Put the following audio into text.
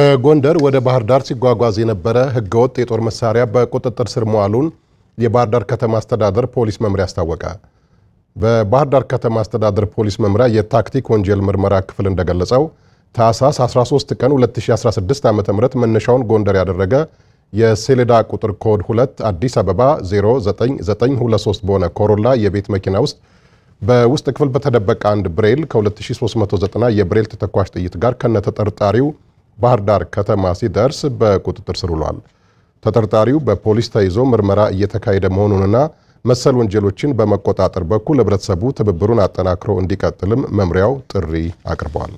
ከጎንደር ወደ ባህር ዳር ሲጓጓዝ የነበረ ህገወጥ የጦር መሳሪያ በቁጥጥር ስር መዋሉን የባህር ዳር ከተማ አስተዳደር ፖሊስ መምሪያ አስታወቀ። በባህር ዳር ከተማ አስተዳደር ፖሊስ መምሪያ የታክቲክ ወንጀል ምርመራ ክፍል እንደገለጸው ታህሳስ 13 ቀን 2016 ዓ ም መነሻውን ጎንደር ያደረገ የሰሌዳ ቁጥር ኮድ 2 አዲስ አበባ 09923 በሆነ ኮሮላ የቤት መኪና ውስጥ በውስጥ ክፍል በተደበቀ አንድ ብሬል ከ2390 የብሬል ተተኳሽ ጥይት ጋር ከነተጠርጣሪው ባህር ዳር ከተማ ሲደርስ በቁጥጥር ስር ውሏል። ተጠርጣሪው በፖሊስ ተይዞ ምርመራ እየተካሄደ መሆኑንና መሰል ወንጀሎችን በመቆጣጠር በኩል ህብረተሰቡ ትብብሩን አጠናክሮ እንዲቀጥልም መምሪያው ጥሪ አቅርበዋል።